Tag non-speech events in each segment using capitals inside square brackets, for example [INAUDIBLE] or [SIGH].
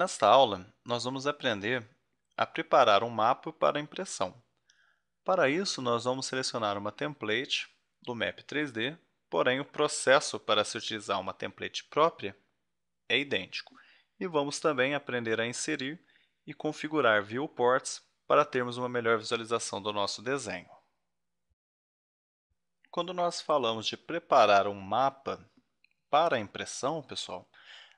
Nesta aula, nós vamos aprender a preparar um mapa para impressão. Para isso, nós vamos selecionar uma template do Map 3D, porém o processo para se utilizar uma template própria é idêntico. E vamos também aprender a inserir e configurar viewports para termos uma melhor visualização do nosso desenho. Quando nós falamos de preparar um mapa para impressão, pessoal,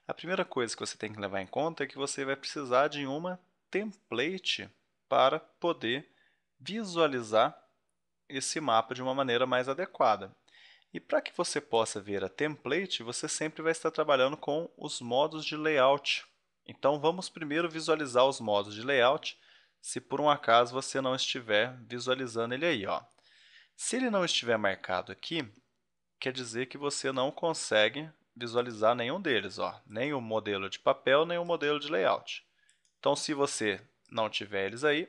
a primeira coisa que você tem que levar em conta é que você vai precisar de uma template para poder visualizar esse mapa de uma maneira mais adequada. E para que você possa ver a template, você sempre vai estar trabalhando com os modos de layout. Então vamos primeiro visualizar os modos de layout, se por um acaso você não estiver visualizando ele aí. Ó. Se ele não estiver marcado aqui, quer dizer que você não consegue visualizar nenhum deles, ó, nem o modelo de papel, nem o modelo de layout. Então, se você não tiver eles aí,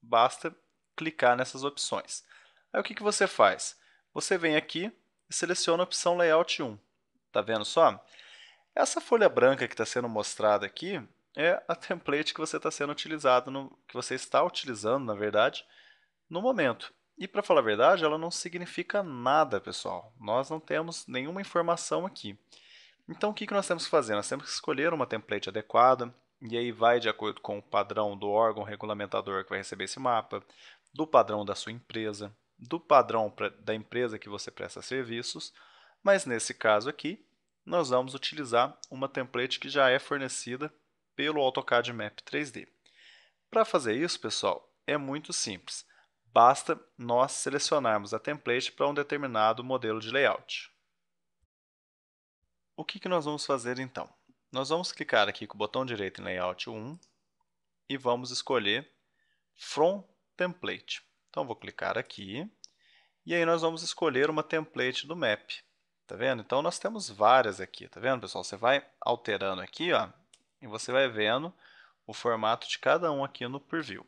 basta clicar nessas opções. Aí o que, que você faz? Você vem aqui e seleciona a opção Layout 1. Tá vendo só? Essa folha branca que está sendo mostrada aqui é a [LAUGHS] template que você está sendo utilizado, no, que você está utilizando, na verdade, no momento. E para falar a verdade, ela não significa nada, pessoal. Nós não temos nenhuma informação aqui. Então o que nós temos que fazer? Nós temos que escolher uma template adequada, e aí vai de acordo com o padrão do órgão regulamentador que vai receber esse mapa, do padrão da sua empresa, do padrão da empresa que você presta serviços, mas nesse caso aqui, nós vamos utilizar uma template que já é fornecida pelo AutoCAD Map 3D. Para fazer isso, pessoal, é muito simples. Basta nós selecionarmos a template para um determinado modelo de layout. O que, que nós vamos fazer então? Nós vamos clicar aqui com o botão direito em Layout 1 e vamos escolher From Template. Então, vou clicar aqui e aí nós vamos escolher uma template do map. Tá vendo? Então, nós temos várias aqui, tá vendo, pessoal? Você vai alterando aqui, ó, e você vai vendo o formato de cada um aqui no preview.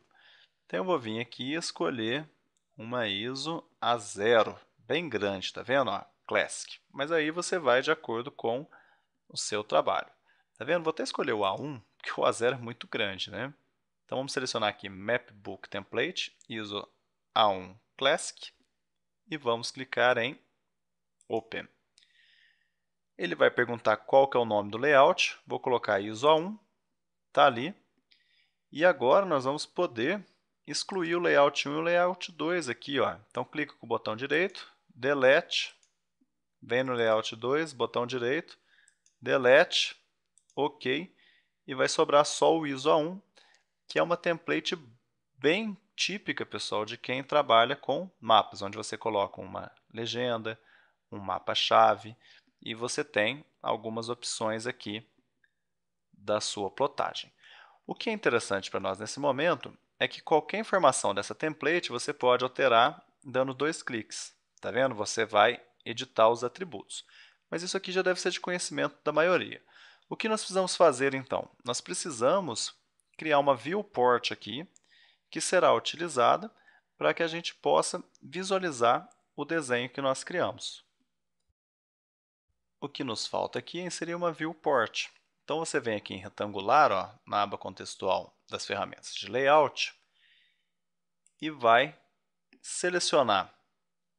Então eu vou vir aqui e escolher uma ISO a zero, bem grande, tá vendo? Ó, Classic. Mas aí você vai de acordo com o seu trabalho. Tá vendo? Vou até escolher o A1, porque o A0 é muito grande, né? Então vamos selecionar aqui Mapbook Template, ISO A1 Classic e vamos clicar em Open. Ele vai perguntar qual que é o nome do layout, vou colocar ISO A1, tá ali. E agora nós vamos poder excluir o layout 1 e o layout 2 aqui. Ó. Então, clica com o botão direito, delete, vem no layout 2, botão direito, delete, ok, e vai sobrar só o ISO 1, que é uma template bem típica, pessoal, de quem trabalha com mapas, onde você coloca uma legenda, um mapa-chave, e você tem algumas opções aqui da sua plotagem. O que é interessante para nós nesse momento é que qualquer informação dessa template você pode alterar dando dois cliques. Tá vendo? Você vai editar os atributos. Mas isso aqui já deve ser de conhecimento da maioria. O que nós precisamos fazer então? Nós precisamos criar uma viewport aqui que será utilizada para que a gente possa visualizar o desenho que nós criamos. O que nos falta aqui é inserir uma viewport. Então você vem aqui em retangular, ó, na aba contextual das ferramentas de layout e vai selecionar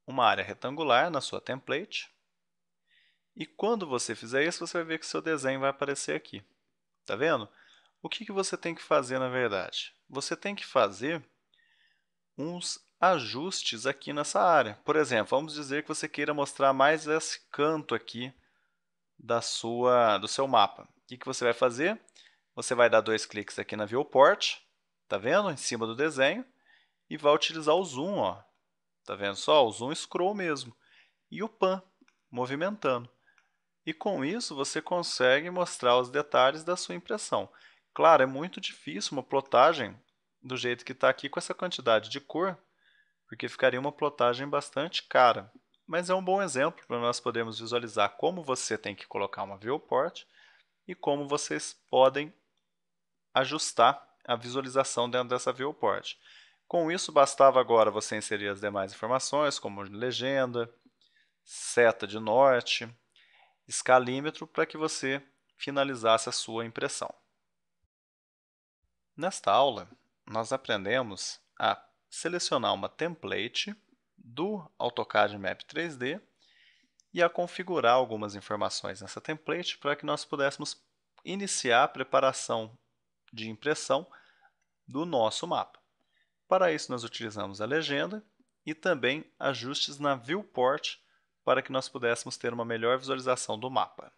uma área retangular na sua template. E quando você fizer isso, você vai ver que seu desenho vai aparecer aqui. Tá vendo? O que, que você tem que fazer na verdade? Você tem que fazer uns ajustes aqui nessa área. Por exemplo, vamos dizer que você queira mostrar mais esse canto aqui da sua, do seu mapa que, que você vai fazer? Você vai dar dois cliques aqui na viewport, tá vendo? Em cima do desenho, e vai utilizar o zoom, ó. Tá vendo só? O zoom scroll mesmo. E o pan, movimentando. E com isso você consegue mostrar os detalhes da sua impressão. Claro, é muito difícil uma plotagem do jeito que está aqui com essa quantidade de cor, porque ficaria uma plotagem bastante cara. Mas é um bom exemplo para nós podermos visualizar como você tem que colocar uma viewport e como vocês podem ajustar a visualização dentro dessa viewport. Com isso, bastava agora você inserir as demais informações, como legenda, seta de norte, escalímetro, para que você finalizasse a sua impressão. Nesta aula, nós aprendemos a selecionar uma template do AutoCAD Map 3D e a configurar algumas informações nessa template para que nós pudéssemos iniciar a preparação de impressão do nosso mapa. Para isso, nós utilizamos a legenda e também ajustes na viewport para que nós pudéssemos ter uma melhor visualização do mapa.